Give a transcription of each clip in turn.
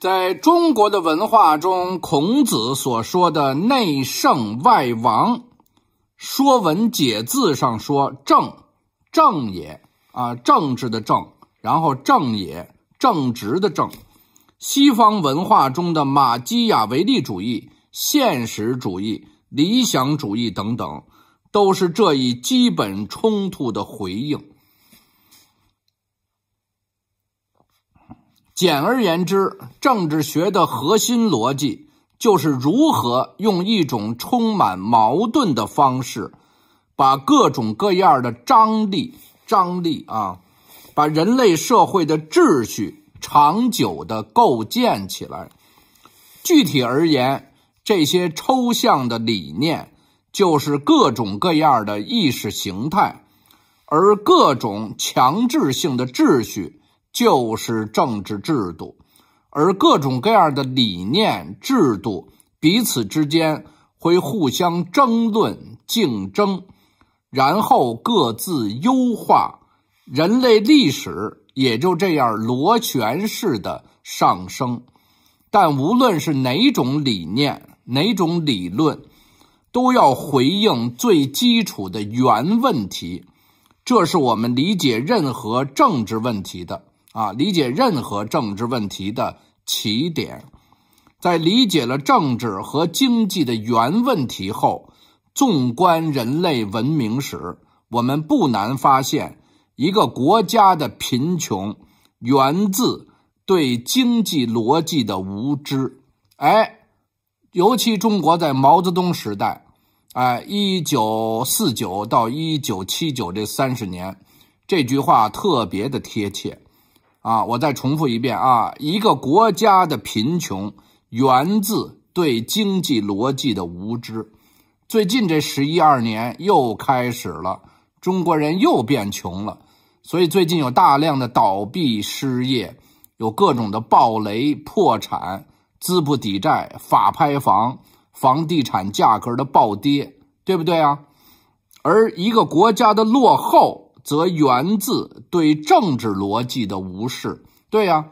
在中国的文化中，孔子所说的“内圣外王”，《说文解字》上说“正，正也”，啊，政治的“正，然后“正也”，正直的“正”。西方文化中的马基雅维利主义、现实主义、理想主义等等，都是这一基本冲突的回应。简而言之，政治学的核心逻辑就是如何用一种充满矛盾的方式，把各种各样的张力、张力啊，把人类社会的秩序长久地构建起来。具体而言，这些抽象的理念就是各种各样的意识形态，而各种强制性的秩序。就是政治制度，而各种各样的理念制度彼此之间会互相争论、竞争，然后各自优化。人类历史也就这样螺旋式的上升。但无论是哪种理念、哪种理论，都要回应最基础的原问题，这是我们理解任何政治问题的。啊，理解任何政治问题的起点，在理解了政治和经济的原问题后，纵观人类文明史，我们不难发现，一个国家的贫穷源自对经济逻辑的无知。哎，尤其中国在毛泽东时代，哎，一九四九到一九七九这三十年，这句话特别的贴切。啊，我再重复一遍啊！一个国家的贫穷源自对经济逻辑的无知。最近这十一二年又开始了，中国人又变穷了，所以最近有大量的倒闭、失业，有各种的暴雷、破产、资不抵债、法拍房、房地产价格的暴跌，对不对啊？而一个国家的落后。则源自对政治逻辑的无视。对呀，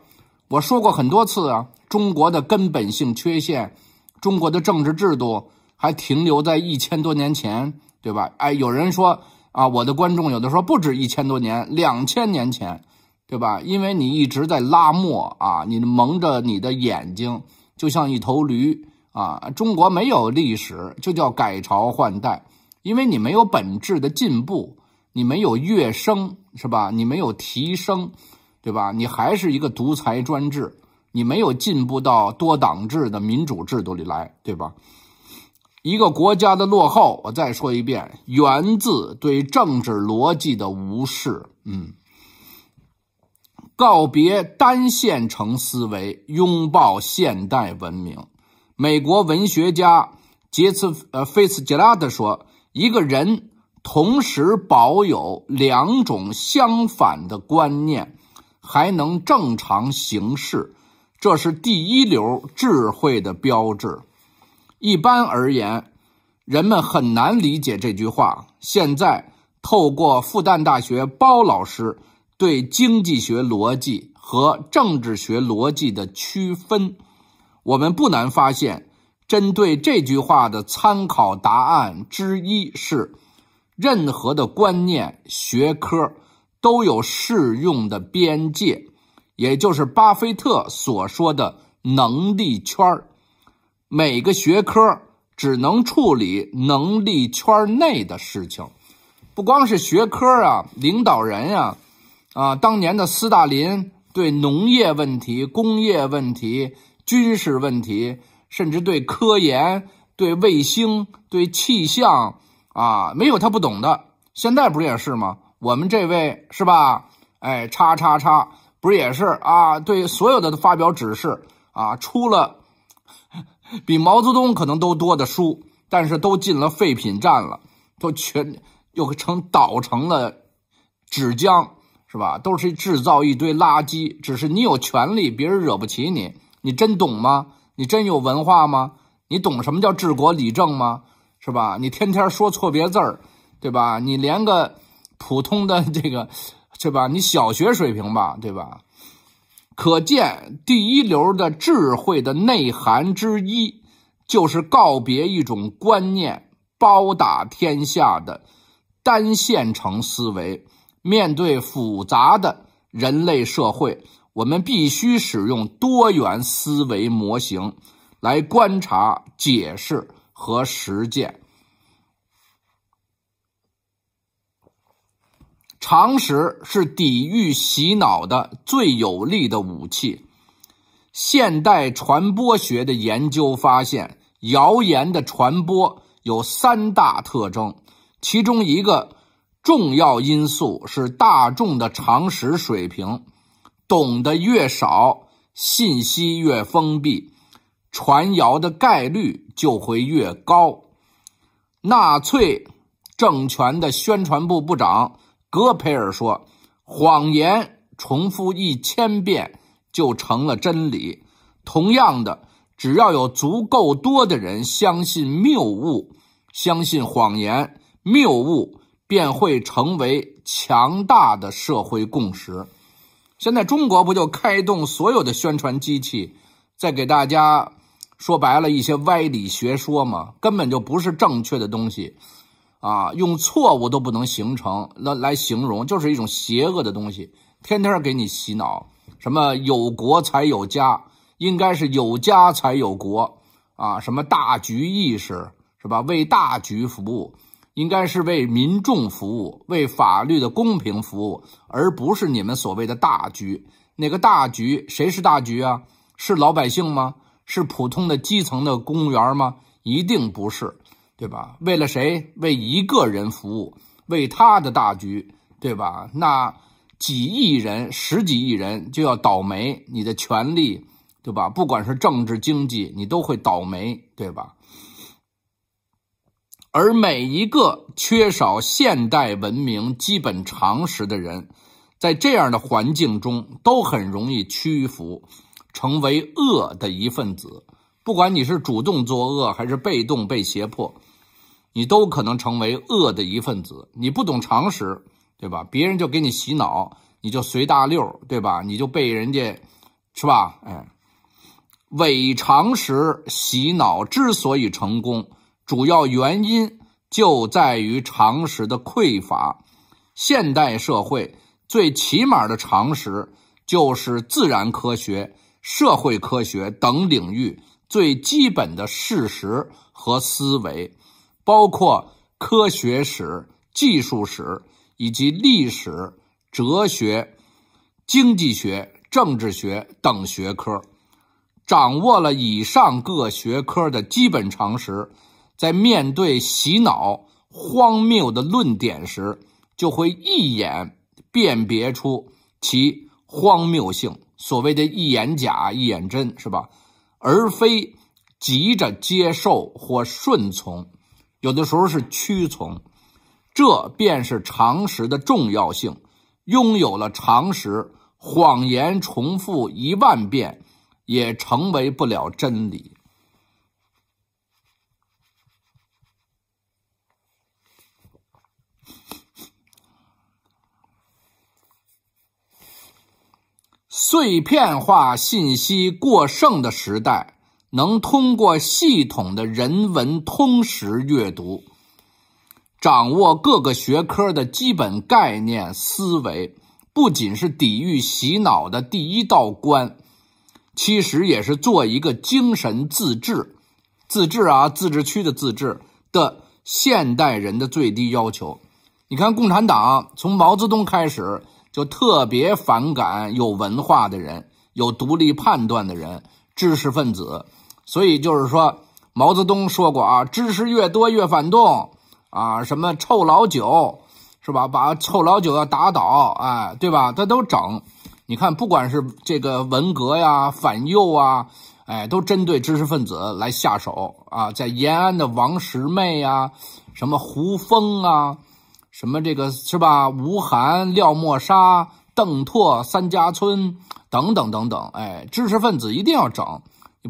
我说过很多次啊，中国的根本性缺陷，中国的政治制度还停留在一千多年前，对吧？哎，有人说啊，我的观众有的说不止一千多年，两千年前，对吧？因为你一直在拉磨啊，你蒙着你的眼睛，就像一头驴啊。中国没有历史，就叫改朝换代，因为你没有本质的进步。你没有跃升，是吧？你没有提升，对吧？你还是一个独裁专制，你没有进步到多党制的民主制度里来，对吧？一个国家的落后，我再说一遍，源自对政治逻辑的无视。嗯，告别单线程思维，拥抱现代文明。美国文学家杰茨呃费茨吉拉德说：“一个人。”同时保有两种相反的观念，还能正常行事，这是第一流智慧的标志。一般而言，人们很难理解这句话。现在，透过复旦大学包老师对经济学逻辑和政治学逻辑的区分，我们不难发现，针对这句话的参考答案之一是。任何的观念学科都有适用的边界，也就是巴菲特所说的“能力圈每个学科只能处理能力圈内的事情，不光是学科啊，领导人啊，啊，当年的斯大林对农业问题、工业问题、军事问题，甚至对科研、对卫星、对气象。啊，没有他不懂的。现在不是也是吗？我们这位是吧？哎，叉叉叉，不是也是啊？对，所有的发表指示啊，出了 比毛泽东可能都多的书，但是都进了废品站了，都全又成倒成了纸浆，是吧？都是制造一堆垃圾。只是你有权利，别人惹不起你。你真懂吗？你真有文化吗？你懂什么叫治国理政吗？是吧？你天天说错别字儿，对吧？你连个普通的这个，对吧？你小学水平吧，对吧？可见第一流的智慧的内涵之一，就是告别一种观念包打天下的单线程思维。面对复杂的人类社会，我们必须使用多元思维模型来观察、解释。和实践，常识是抵御洗脑的最有力的武器。现代传播学的研究发现，谣言的传播有三大特征，其中一个重要因素是大众的常识水平，懂得越少，信息越封闭。传谣的概率就会越高。纳粹政权的宣传部部长戈培尔说：“谎言重复一千遍就成了真理。同样的，只要有足够多的人相信谬误，相信谎言，谬误便会成为强大的社会共识。”现在中国不就开动所有的宣传机器？再给大家说白了，一些歪理学说嘛，根本就不是正确的东西，啊，用错误都不能形成，那来形容就是一种邪恶的东西，天天给你洗脑，什么有国才有家，应该是有家才有国啊，什么大局意识是吧？为大局服务，应该是为民众服务，为法律的公平服务，而不是你们所谓的大局，哪个大局？谁是大局啊？是老百姓吗？是普通的基层的公务员吗？一定不是，对吧？为了谁？为一个人服务，为他的大局，对吧？那几亿人、十几亿人就要倒霉，你的权利，对吧？不管是政治、经济，你都会倒霉，对吧？而每一个缺少现代文明基本常识的人，在这样的环境中，都很容易屈服。成为恶的一份子，不管你是主动作恶还是被动被胁迫，你都可能成为恶的一份子。你不懂常识，对吧？别人就给你洗脑，你就随大溜，对吧？你就被人家，是吧？哎，伪常识洗脑之所以成功，主要原因就在于常识的匮乏。现代社会最起码的常识就是自然科学。社会科学等领域最基本的事实和思维，包括科学史、技术史以及历史、哲学、经济学、政治学等学科。掌握了以上各学科的基本常识，在面对洗脑、荒谬的论点时，就会一眼辨别出其荒谬性。所谓的一眼假，一眼真是吧，而非急着接受或顺从，有的时候是屈从，这便是常识的重要性。拥有了常识，谎言重复一万遍，也成为不了真理。碎片化信息过剩的时代，能通过系统的人文通识阅读，掌握各个学科的基本概念思维，不仅是抵御洗脑的第一道关，其实也是做一个精神自治、自治啊自治区的自治的现代人的最低要求。你看，共产党从毛泽东开始。就特别反感有文化的人、有独立判断的人、知识分子，所以就是说，毛泽东说过啊，知识越多越反动啊，什么臭老九，是吧？把臭老九要打倒，哎，对吧？他都整。你看，不管是这个文革呀、反右啊，哎，都针对知识分子来下手啊。在延安的王石妹呀，什么胡风啊。什么这个是吧？吴晗、廖沫沙、邓拓、三家村等等等等，哎，知识分子一定要整，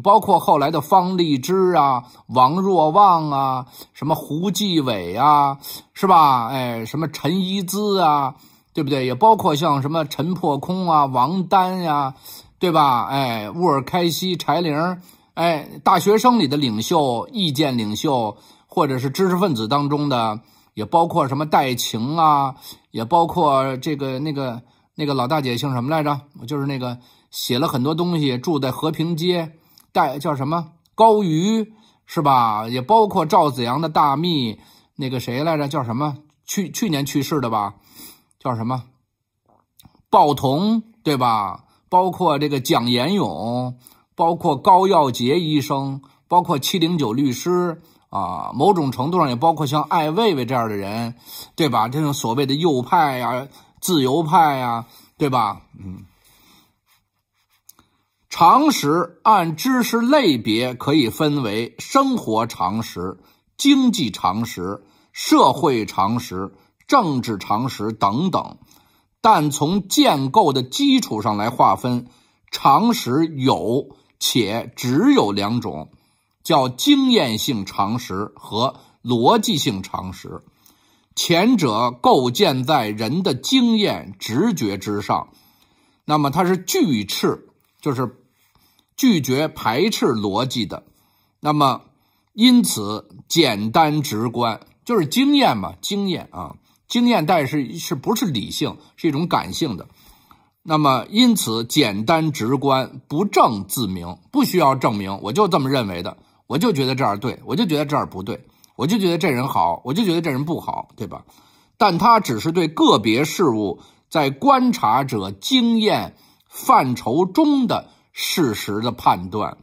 包括后来的方立之啊、王若望啊、什么胡继伟啊，是吧？哎，什么陈一之啊，对不对？也包括像什么陈破空啊、王丹呀，对吧？哎，乌尔开西、柴玲，哎，大学生里的领袖、意见领袖，或者是知识分子当中的。也包括什么戴晴啊，也包括这个那个那个老大姐姓什么来着？我就是那个写了很多东西，住在和平街，戴叫什么高瑜是吧？也包括赵子阳的大秘，那个谁来着？叫什么？去去年去世的吧？叫什么？鲍同对吧？包括这个蒋延勇，包括高耀杰医生，包括七零九律师。啊，某种程度上也包括像艾薇薇这样的人，对吧？这种所谓的右派呀、自由派呀，对吧？嗯。常识按知识类别可以分为生活常识、经济常识、社会常识、政治常识等等，但从建构的基础上来划分，常识有且只有两种。叫经验性常识和逻辑性常识，前者构建在人的经验直觉之上，那么它是拒斥，就是拒绝排斥逻辑的，那么因此简单直观就是经验嘛，经验啊，经验，但是是不是理性，是一种感性的，那么因此简单直观不证自明，不需要证明，我就这么认为的。我就觉得这儿对，我就觉得这儿不对，我就觉得这人好，我就觉得这人不好，对吧？但他只是对个别事物在观察者经验范畴中的事实的判断，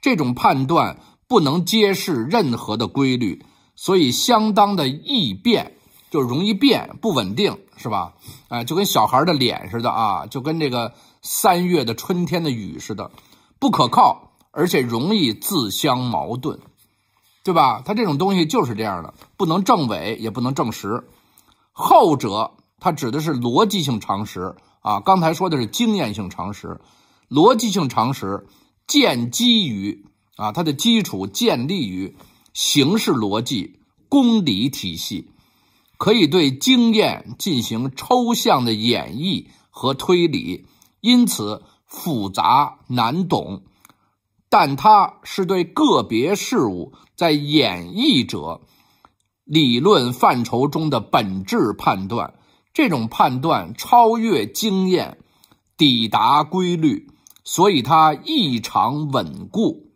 这种判断不能揭示任何的规律，所以相当的易变，就容易变，不稳定，是吧？哎，就跟小孩的脸似的啊，就跟这个三月的春天的雨似的，不可靠。而且容易自相矛盾，对吧？它这种东西就是这样的，不能证伪，也不能证实。后者它指的是逻辑性常识啊，刚才说的是经验性常识，逻辑性常识建基于啊，它的基础建立于形式逻辑公理体系，可以对经验进行抽象的演绎和推理，因此复杂难懂。但它是对个别事物在演绎者理论范畴中的本质判断，这种判断超越经验，抵达规律，所以它异常稳固，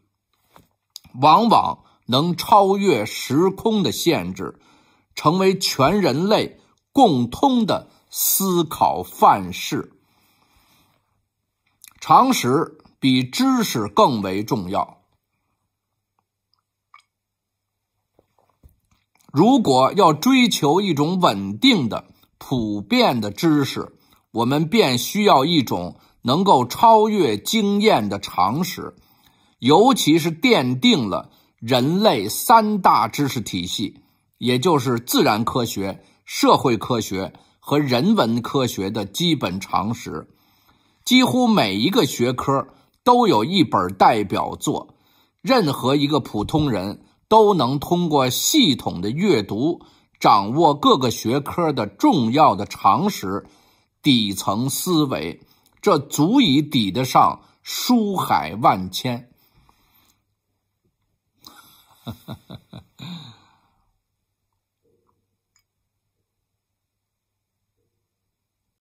往往能超越时空的限制，成为全人类共通的思考范式、常识。比知识更为重要。如果要追求一种稳定的、普遍的知识，我们便需要一种能够超越经验的常识，尤其是奠定了人类三大知识体系，也就是自然科学、社会科学和人文科学的基本常识。几乎每一个学科。都有一本代表作，任何一个普通人都能通过系统的阅读，掌握各个学科的重要的常识、底层思维，这足以抵得上书海万千。